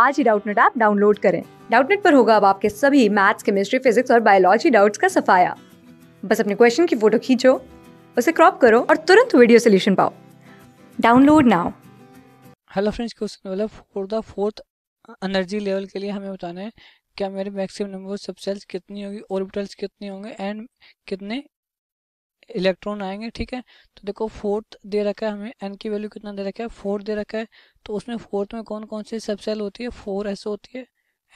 आज ही Doubtnut app download करें डाउटनेट पर होगा अब आपके सभी मैथ्स केमिस्ट्री फिजिक्स और बायोलॉजी डाउट्स का सफाया बस अपने क्वेश्चन की फोटो खींचो उसे क्रॉप करो और तुरंत वीडियो सोल्यूशन पाओ download now hello friends question वाला for the fourth energy level के लिए हमें बताना है क्या मेरे मैक्सिमम नंबर ऑफ सबसेल्स कितनी होगी ऑर्बिटल्स कितने होंगे एंड कितने इलेक्ट्रॉन आएंगे ठीक है तो देखो फोर्थ दे रखा है हमें एन की वैल्यू कितना दे रखा है फोर्थ दे रखा है तो उसमें फोर्थ में कौन कौन सी सबसेल होती है फोर एस होती है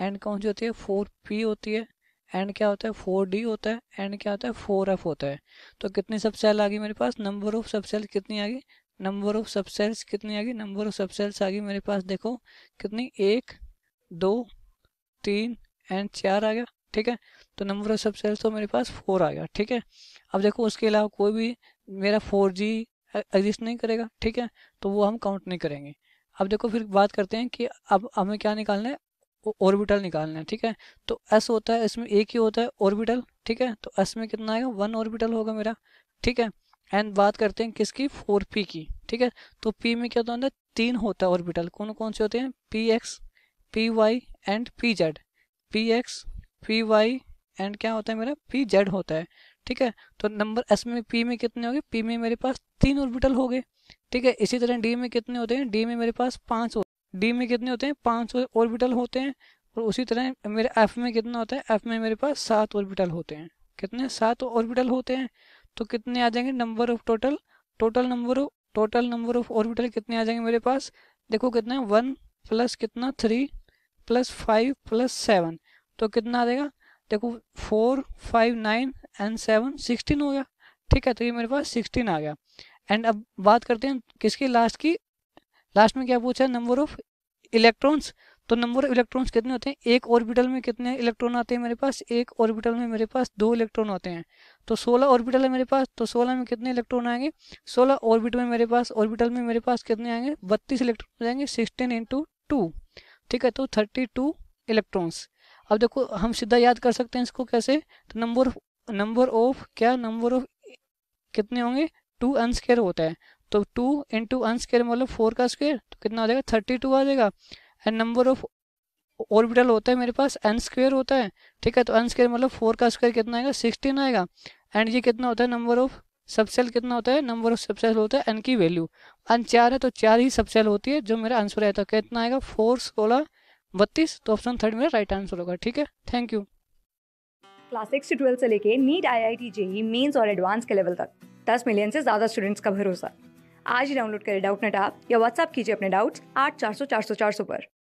एंड कौन सी होती है फोर पी होती है एंड क्या होता है फोर डी होता है एंड क्या होता है फोर एफ होता है तो कितनी सबसेल आ गई मेरे पास नंबर ऑफ सबसेल कितनी आ गई नंबर ऑफ सबसेल्स कितनी आ गई नंबर ऑफ सबसेल्स आ गई मेरे पास देखो कितनी एक दो तीन एंड चार आ गया ठीक है तो नंबर ऑफ सब सेल्स तो मेरे पास फोर आ गया ठीक है अब देखो उसके अलावा कोई भी मेरा फोर जी एग्जिस्ट नहीं करेगा ठीक है तो वो हम काउंट नहीं करेंगे अब देखो फिर बात करते हैं कि अब हमें क्या निकालना है ऑर्बिटल निकालना है ठीक है तो एस होता है इसमें एक ही होता है ऑर्बिटल ठीक है तो एस में कितना आएगा वन ऑर्बिटल होगा मेरा ठीक है एंड बात करते हैं किसकी फोर पी की ठीक है तो पी में क्या होता है तीन होता है ऑर्बिटल कौन कौन से होते हैं P X P Y and P Z P X P Y and क्या होता है मेरा पी जेड होता है ठीक है तो नंबर एस में पी में कितने हो गए पी में मेरे पास तीन ऑर्बिटल हो गए ठीक है इसी तरह डी में कितने होते हैं डी में मेरे पास पाँच डी में कितने होते हैं पाँच ऑर्बिटल होते हैं और उसी तरह मेरे एफ में कितना होता है एफ में मेरे पास सात ऑर्बिटल होते हैं कितने सात ऑर्बिटल होते हैं तो कितने आ जाएंगे number of total total number of total number of orbital कितने आ जाएंगे मेरे पास देखो कितना वन प्लस कितना three plus five plus seven तो कितना आ जाएगा देखो four five nine and seven sixteen हो गया ठीक है तो ये मेरे पास सिक्सटीन आ गया एंड अब बात करते हैं किसकी लास्ट की लास्ट में क्या पूछा है नंबर ऑफ इलेक्ट्रॉन्स तो नंबर ऑफ इलेक्ट्रॉन्स कितने होते हैं एक ऑर्बिटल में कितने इलेक्ट्रॉन आते हैं मेरे पास एक ऑर्बिटल में मेरे पास दो इलेक्ट्रॉन होते हैं तो सोलह ऑर्बिटल है मेरे पास तो सोलह में कितने इलेक्ट्रॉन आएंगे सोलह ऑर्बिट में मेरे पास ऑर्बिटल में मेरे पास कितने आएंगे बत्तीस इलेक्ट्रॉन हो जाएंगे सिक्सटीन इंटू टू ठीक है तो थर्टी टू इलेक्ट्रॉन्स अब देखो हम सीधा याद कर सकते हैं इसको कैसे तो नंबर नंबर ऑफ क्या नंबर ऑफ कितने होंगे टू अनस्केयर होता है तो टू इंटू अनस्केयर मतलब फोर का स्केयर तो कितना आ जाएगा थर्टी टू आ जाएगा एंड नंबर ऑफ ऑर्बिटल होता है मेरे पास एन स्क्वेयर होता है ठीक है तो एन स्क्वेयर मतलब फोर का स्क्वेयर कितना आएगा सिक्सटीन आएगा एंड ये कितना होता है नंबर ऑफ सबसेल कितना होता है नंबर ऑफ सबसेल होता है एन की वैल्यू एन चार है तो चार ही सबसेल होती है जो मेरा आंसर रहता है कितना आएगा फोर सोलह बत्तीस तो ऑप्शन थर्ड में राइट आंसर होगा ठीक है थैंक यू क्लास सिक्स से ट्वेल्थ से लेके NEET I I T JEE mains और एडवांस के लेवल तक दस मिलियन से ज़्यादा स्टूडेंट्स का भरोसा आज ही डाउनलोड करें डाउट नेट आप या व्हाट्सअप कीजिए अपने डाउट्स आठ चार सौ चार सौ चार सौ पर